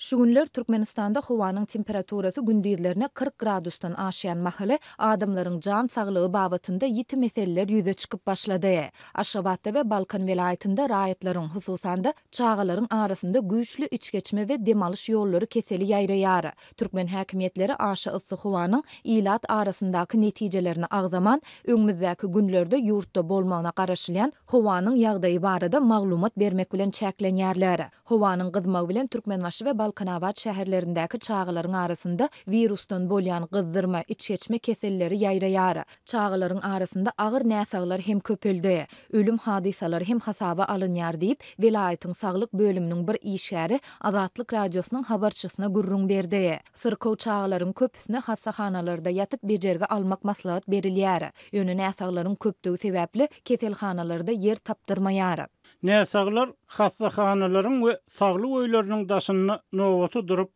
Şu Turkmenistanda Türkmenistanda howanyň temperaturasy gundyzlaryna 40 gradusdan aşýan mahaly can jan saglygy yiti meseleler ýüze çykyp başlady. Aşgabat we Balkan welaýatynda raýatlaryň husulsandy çağylaryň arasında güýçlü içgeçme we dem alyş ýollary keseli ýaýraýar. Türkmen häkimýetleri aşy ýyly howanyň ilat arasındaky netijelerini agzaman öňümüzdäki günlerde ýurtda bolmagyna garaşylýan howanyň ýagdaýy barada maglumat bermek bilen çaklanýarlar. Howanyň gyzmagy bilen türkmen Kanavat şäherlerindäki çağıların arasında virustan bolyan qızdırma iç keselleri kesəlləri yayra yara. Çağıların arasında ağır nəsağlar hem köpöldə, ölüm hadisalar hem hasaba alın yar deyib, vilayətın bölümünün bir işəri azadlıq radiosunun habarçısına gurrun berdi. Sırkov çağıların köpüsünə hasaxanalarda yatıp almak almak maslahat berilýär. Yönü nəsağların köpdüü sebäpli kesəlxanalarda yer tapdırmayar. Näsaglar hastahanalaryň we saglyk öýlerini daşyny nowaty durup,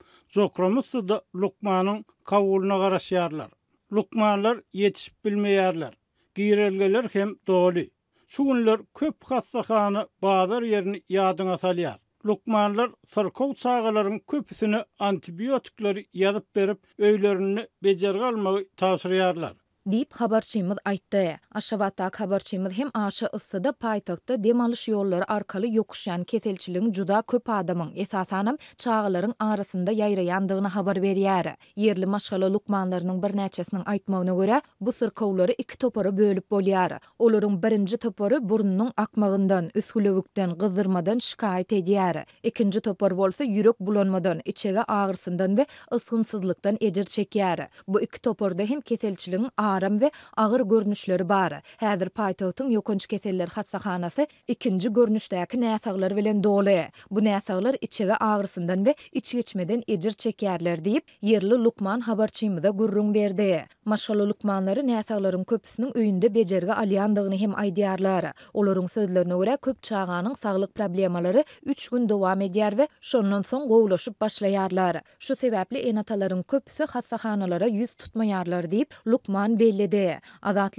da Lukmanyň kawuluna garaşýarlar. Lukmanlar ýetişip bilmeýärler. Giýrelgeler hem doly. Şu günler köp hastahany bağlar yerini ýadyna salýar. Lukmanlar sarkow çağaların köpüsünü antibiyotikleri yazıp berip öylerini becerge almağı tavsiyarlar. Dip habarçymyz aýtdy. Aşawata habarçymyz hem aşa ýsyda paýtagda demalyş ýollary arkaly ýokuşan keselçiligiň juda köp adamyň esasanam çağlaryň arasynda ýaýraýandygyny habar berýär. Yerli maşgala lukmanlarynyň bir näçesiniň aýtmagyna görä, bu sırkawlary iki topara bölüp bolýar. Olaryň birinji topary burnunyň akmagyndan, üsgülewikden, gyzdyrmadan şikayet edýär. Ikinji topar bolsa ýürek bulanmadan, içege agyrsyndan we ysgynsyzlykdan ejir çekýär. Bu iki toparda hem keselçiligiň aram ve ağır görnüşleri bari. Häzir paýtagtyň ýokunç keseller hassahanasy ikinji görnüşdäki näsagalar bilen doly. Bu näsagalar içige ağrısından ve iç geçmeden ejir çekýärler diýip yerli Lukman habarçymyza gurrun berdi. Maşallah Lukmanlary näsagalaryň köpüsiniň öýünde bejerge alýandygyny hem aýdýarlar. Olaryň sözlerine görä köp çağanyň saglyk problemalary 3 gün dowam edýär ve şondan soň gowlaşyp başlaýarlar. Şu sebäpli enataların köpüsi hassahanalara ýüz tutmaýarlar diýip Lukman belli de.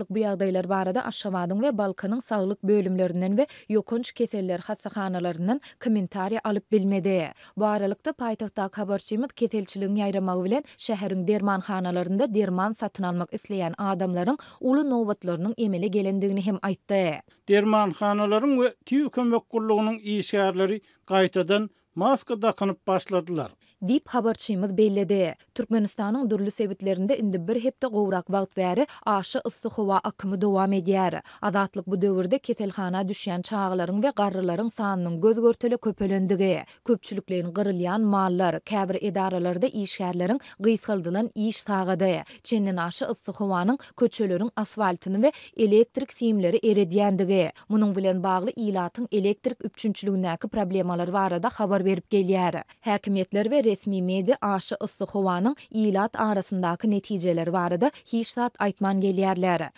bu yağdaylar barada Aşşavadın ve Balkanın sağlık bölümlerinden ve yokunç keseller hasıhanalarından komentari alıp bilmedi. Bu aralıkta paytahta kabarçimiz keselçiliğin yayramağı bilen şehrin dermanhanalarında derman satın almak isleyen adamların ulu novatlarının emele gelendiğini hem aytta. Dermanhanaların ve tiyo kömök kulluğunun iyi şehrleri kaytadan maska da kanıp başladılar. dip habarçymyz bellidi. Türkmenistanyň durly sebitlerinde indi bir hepde gowrak wagt bäri, aşy ıssy howa akymy dowam edýär. Adatlyk bu döwürde ketelhana düşýän çağlaryň we garrylaryň sanynyň göz görtüli köpelendigi, köpçülikleriň gyrylýan mallar, käbir edaralarda işgärleriň gysgyldylan iş sagady. Çenini aşy ıssy howanyň köçelerin asfaltyny we elektrik simleri eredýändigi, munyň bilen bagly ýylatyň elektrik üpçünçüligindäki problemalar barada habar berip gelýär. Häkimetler we resmi aşı ısı huvanın ilat arasındakı neticeler varıdı hiç zat aytman gelyerlere.